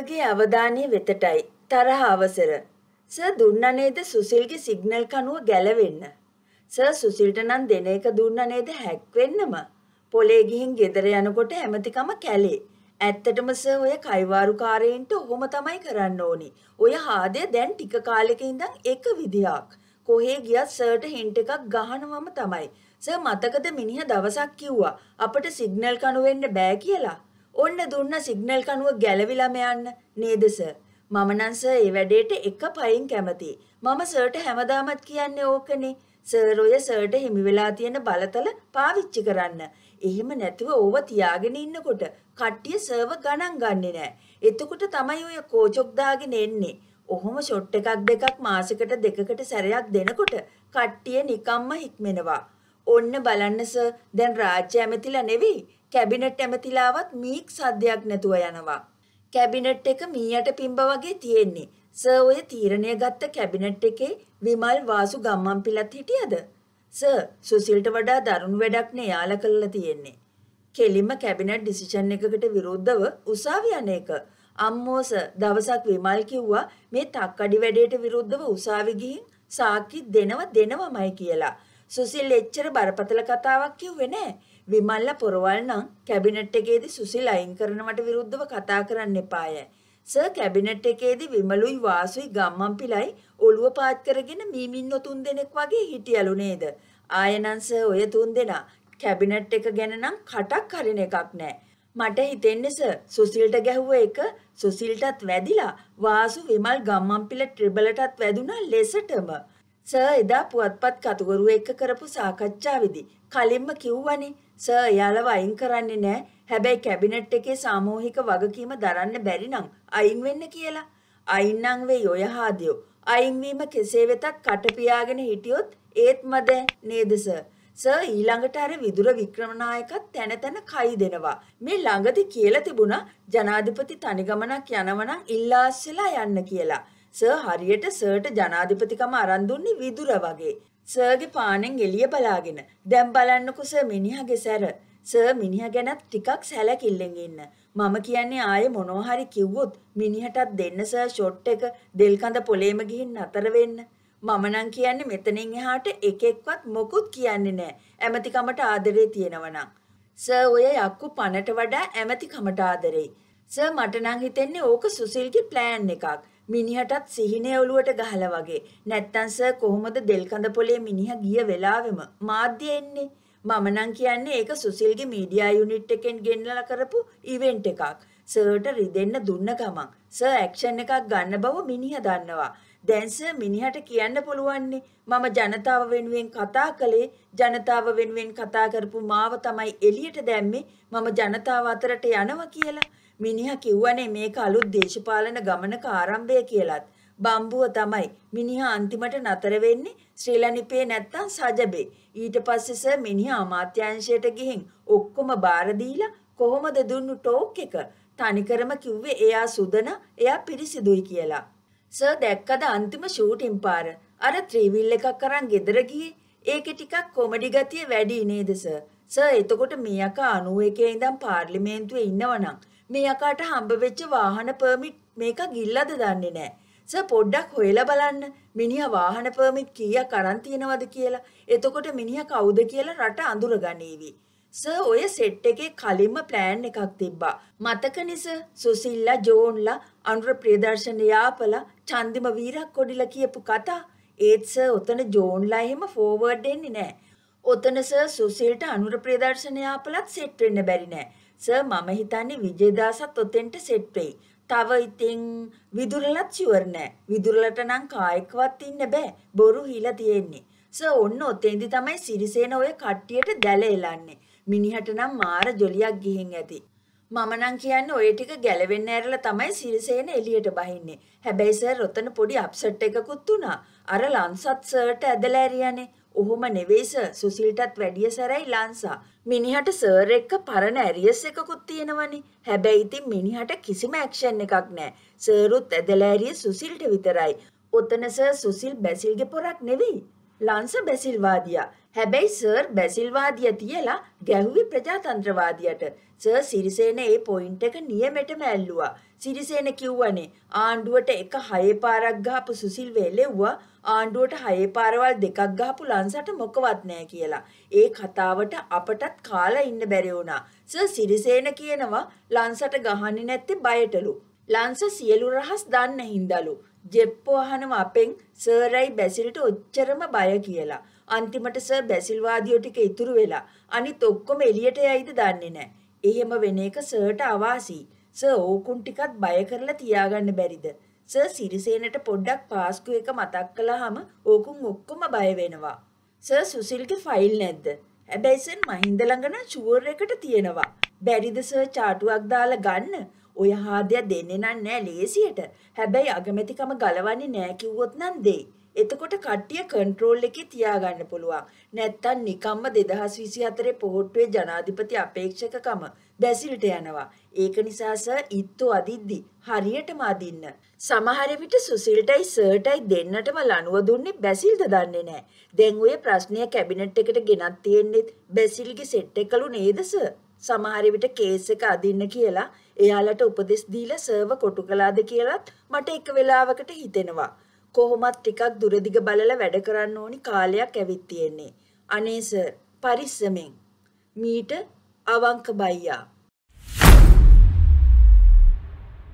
සර්ගේ අවධානය වෙතටයි. තරහ අවසර. ස දුන්න නේද සුසිල්ගේ සිග්නල් කණුව ගැලවෙන්න. ස සුසිල්ට නම් දෙන එක දුන්න නේද හැක් වෙන්නම. පොලේ ගිහින් ගෙදර යනකොට හැමතිකම කැලේ. ඇත්තටම ස ඔය කයිවාරුකාරයන්ට ඔහොම තමයි කරන්න ඕනි. ඔය හාදය දැන් ටික කාලෙක ඉඳන් එක විදියක්. කොහේ ගියත් සර්ට හින්ට් එකක් ගහනවම තමයි. ස මතකද මිනිහ දවසක් කිව්වා අපට සිග්නල් කණු වෙන්න බෑ කියලා. ඔන්න දුන්න සිග්නල් කණුව ගැලවිලම යන්න නේද සර්? මම නම් සර් ඒ වැඩේට එක පයින් කැමතියි. මම සර්ට හැමදාමත් කියන්නේ ඕකනේ. සර් ඔය සර්ට හිමි වෙලා තියෙන බලතල පාවිච්චි කරන්න. එහෙම නැතුව ඕව තියාගෙන ඉන්නකොට කට්ටිය සර්ව ගණන් ගන්නේ නැහැ. එතකොට තමයි ඔය කෝචොක් දාගෙන එන්නේ. ඔහොම ෂොට් එකක් දෙකක් මාසෙකට දෙකකට සැරයක් දෙනකොට කට්ටිය නිකම්ම හික්මෙනවා. ඔන්න බලන්න සර් දැන් රාජ්‍ය ඇමතිලා නෙවෙයි කැබිනට් ඇමතිලාවත් මීක් සද්දයක් නැතුව යනවා. කැබිනට් එක මීයට පිම්බ වගේ තියෙන්නේ. සර් ඔය තීරණය ගත්ත කැබිනට් එකේ විමල් වාසු ගම්මන් පිලත් හිටියද? සර් සුසිල්ට වඩා දරුණු වැඩක් නේ යාලා කළා තියෙන්නේ. කෙලින්ම කැබිනට් ඩිසිෂන් එකකට විරුද්ධව උසාවි යන එක. අම්මෝස දවසක් විමල් කිව්වා මේ තක්කඩි වැඩේට විරුද්ධව උසාවි ගිහින් සාක්කි දෙනව දෙනවමයි කියලා. සුසිල් එච්චර බරපතල කතාවක් කිව්වේ නෑ. විමල්ලා පොරවල් නම් කැබිනට් එකේදී සුසිල් අයින් කරනවට විරුද්ධව කතා කරන්න එපායයි. සර් කැබිනට් එකේදී විමලුයි වාසුයි ගම්මන් පිලයි ඔළුව පාත් කරගෙන මීමින් නොතුන් දෙනෙක් වගේ හිටියලු නේද? ආයනන් සර් ඔය තුන් දෙනා කැබිනට් එක ගැන නම් කටක් කරින එකක් නෑ. මට හිතෙන්නේ සර් සුසිල්ට ගැහුව එක සුසිල්ටත් වැදිලා වාසු විමල් ගම්මන් පිල ට්‍රිබලටත් වැදුනා ලෙසටම. සර් එදා පුවත්පත් කතුගොරු එක්ක කරපු සාකච්ඡාවේදී කලින්ම කිව්වනේ සර් එයාලව අයින් කරන්නේ නැහැ. හැබැයි කැබිනට් එකේ සාමූහික වගකීම දරන්න බැරි නම් අයින් වෙන්න කියලා. අයින් නම් වෙයි ඔය හාදියෝ. අයින් වීම කෙසේ වෙතත් කට පියාගෙන හිටියොත් ඒත් මද නේද සර්? සර් ඊළඟට අර විදුර වික්‍රමනායකත් තැන තැන කයි දෙනවා. මේ ළඟදි කියලා තිබුණා ජනාධිපති තනිගමනක් යනවනම් ඉල්ලාස්සලා යන්න කියලා. සර් හරියට සර්ට ජනාධිපතිකම අරන් දුන්නේ විදුර වගේ. සර්ගේ පානෙන් එළිය බලාගෙන. දැන් බලන්නකෝ සර් මිනිහාගේ සැර. සර් මිනිහා ගැනත් ටිකක් සැලකිල්ලෙන් ඉන්න. මම කියන්නේ ආයේ මොනවා හරි කිව්වොත් මිනිහටත් දෙන්න සර් ෂොට් එක දෙල්කඳ පොලේම ගිහින් නතර වෙන්න. මම නම් කියන්නේ මෙතනින් එහාට එකෙක්වත් මොකුත් කියන්නේ නැහැ. ඇමතිකමට ආදරේ තියෙනවනම්. සර් ඔය යක්කු පනට වඩා ඇමතිකමට ආදරෙයි. සර් මට නම් හිතෙන්නේ ඕක සුසිල්ගේ ප්ලෑන් එකක්. මිනිහටත් සිහිනේ ඔලුවට ගහලා වගේ. නැත්තම් සර් කොහොමද දෙල්කඳ පොලේ මිනිහා ගිය වෙලාවෙම මාධ්‍ය එන්නේ? මම නම් කියන්නේ ඒක සුසිල්ගේ මීඩියා යුනිට් එකෙන් ගෙන්නලා කරපු ඉවෙන්ට් එකක්. සර්ට රිදෙන්න දුන්න ගමන් සර් ඇක්ෂන් එකක් ගන්න බව මිනිහා දන්නවා. දැන් සර් මිනිහට කියන්න පුළුවන්නේ මම ජනතාව වෙනුවෙන් කතා කළේ ජනතාව වෙනුවෙන් කතා කරපු මාව තමයි එළියට දැම්මේ මම ජනතාව අතරට යනවා කියලා. මිනිහා කිව්වනේ මේක අලුත් දේශපාලන ගමනක ආරම්භය කියලත්. බම්බුව තමයි මිනිහා අන්තිමට නතර වෙන්නේ ශ්‍රීලනිපේ නැත්තම් සජබේ. ඊට පස්සේ සර් මිනිහා අමාත්‍යාංශයට ගිහින් ඔක්කොම බාර දීලා කොහොමද දුන්නු ටෝක් එක? තනිකරම කිව්වේ එයා සුදන, එයා පිරිසිදුයි කියලා. සර් දැක්කද අන්තිම ෂූටින් පාර? අර ත්‍රිවිල් එකක් අරන් ගෙදර ගියේ. ඒකේ ටිකක් කොමඩි ගතිය වැඩි නේද සර්? සර් එතකොට මේ අක 91 ඉඳන් පාර්ලිමේන්තුවේ ඉන්නවනම් මේ යකාට හම්බ වෙච්ච වාහන පර්මිට් මේක ගිල්ලද දන්නේ නැහැ. සර් පොඩ්ඩක් හොයලා බලන්න මිනිහා වාහන පර්මිට් කීයක් අරන් තියනවද කියලා. එතකොට මිනිහා කවුද කියලා රට අඳුරගනීවි. සර් ඔය සෙට් එකේ කලින්ම ප්ලෑන් එකක් තිබ්බා. මතකනේ සර් සුසිල්ලා ජෝන්ලා අනුර ප්‍රියදර්ශන යාපලා චන්දිම වීරක්කොඩිලා කියපු කතා. ඒත් සර් ඔතන ජෝන්ලා එහෙම ෆෝවර්ඩ් වෙන්නේ නැහැ. ඔතන සර් සුසිල්ට අනුර ප්‍රියදර්ශන යාපලත් සෙට් වෙන්න බැරි නෑ. සර් මම හිතන්නේ විජේදාසත් ඔතෙන්ට සෙට් වෙයි. තව ඉතින් විදුරලත් ෂුවර් නෑ. විදුරලට නම් කායකවත් ඉන්න බෑ. බොරු හීලා තියෙන්නේ. සර් ඔන්න ඔතෙන්දි තමයි සිරිසේන ඔය කට්ටියට දැල එලන්නේ. මිනිහට නම් මාර ජොලියක් ගිහින් ඇති. මම නම් කියන්නේ ඔය ටික ගැලවෙන්න ඇරලා තමයි සිරිසේන එළියට බහින්නේ. හැබැයි සර් ඔතන පොඩි අප්සෙට් එකකුත් වුණා. අර ලන්සත් සර්ට ඇදලා ඇරියානේ. ඔහොම නෙවෙයි සර්. සුසිල්ටත් වැඩිය සැරයි ලංසා. මිනිහට සර් එක්ක පරණ ඇරියස් එකකුත් තියෙනවනේ. හැබැයි ඉතින් මිනිහට කිසිම ඇක්ෂන් එකක් නැහැ. සර්ුත් ඇදලා ඇරිය සුසිල්ට විතරයි. ඔතන සර් සුසිල් බැසිල්ගේ පොරක් නෙවෙයි. ලංස බැසිල්වාදියා. හැබැයි සර් බැසිල්වාදිය තියලා ගැහුවේ ප්‍රජාතන්ත්‍රවාදියට. සර් සිරිසේන ඒ පොයින්ට් එක නියමෙටම ඇල්ලුවා. සිරිසේන කිව්වනේ ආණ්ඩුවට එක හයේ පාරක් ගහපු සුසිල් වේලෙව්වා ආණ්ඩුවට හයේ පාරවල් දෙකක් ගහපු ලන්සට මොකවත් නැහැ කියලා. ඒ කතාවට අපටත් කාලා ඉන්න බැරි වුණා. සර් සිරිසේන කියනවා ලන්සට ගහන්නේ නැත්තේ බයටලු. ලන්ස සියලු රහස් දන්න හින්දලු. ජෙප්පෝ අහනවා අපෙන් සර්යි බැසිල්ට ඔච්චරම බය කියලා. අන්තිමට සර් බැසිල් වාදියෝ ටික ඉතුරු වෙලා අනිත් ඔක්කොම එළියට යයිද දන්නේ නැහැ. එහෙම වෙන එක සර්ට අවාසියි. සර් ඕකුන් ටිකත් බය කරලා තියාගන්න බැරිද? සර් සිරිසේනට පොඩ්ඩක් පාස්කු එක මතක් කළාම ඕකුන් ඔක්කොම බය වෙනවා. සර් සුසිල්ගේ ෆයිල් නැද්ද? හැබැයි සර් මහින්ද ළඟ නම් ෂුවර් එකට තියෙනවා. බැරිද සර් චාටුවක් දාලා ගන්න? ඔය හාදය දෙන්නේ නම් නෑ ලේසියට. හැබැයි අගමැතිකම ගලවන්නේ නෑ කිව්වොත් නම් දෙයි. එතකොට කට්ටිය කන්ට්‍රෝල් එකේ තියාගන්න පුළුවන්. නැත්තම් නිකම්ම 2024 පොහොට්ටුවේ ජනාධිපති අපේක්ෂකකම බැසිල්ට යනවා. ඒක නිසා සර් ඉත්තු අදිද්දි හරියටම අදින්න. සමහර විට සුසිල්ටයි සර්ටයි දෙන්නටම ලනුව දුන්නේ බැසිල්ද දන්නේ නැහැ. දැන් ওই ප්‍රශ්නය කැබිනට් එකට ගෙනත් තියෙන්නේ බැසිල්ගේ සෙට් එකලු නේද සර්? සමහර විට කේස් එක අදින්න කියලා එයාලට උපදෙස් දීලා සර්ව කොටු කළාද කියලත් මට එක වෙලාවකට හිතෙනවා. කොහොමත් ටිකක් දුරදිග බලලා වැඩ කරන්න ඕනි කාලයක් ඇවිත් තියෙන්නේ. අනේ සර්, පරිස්සමෙන්. මීට අවංක බයියා.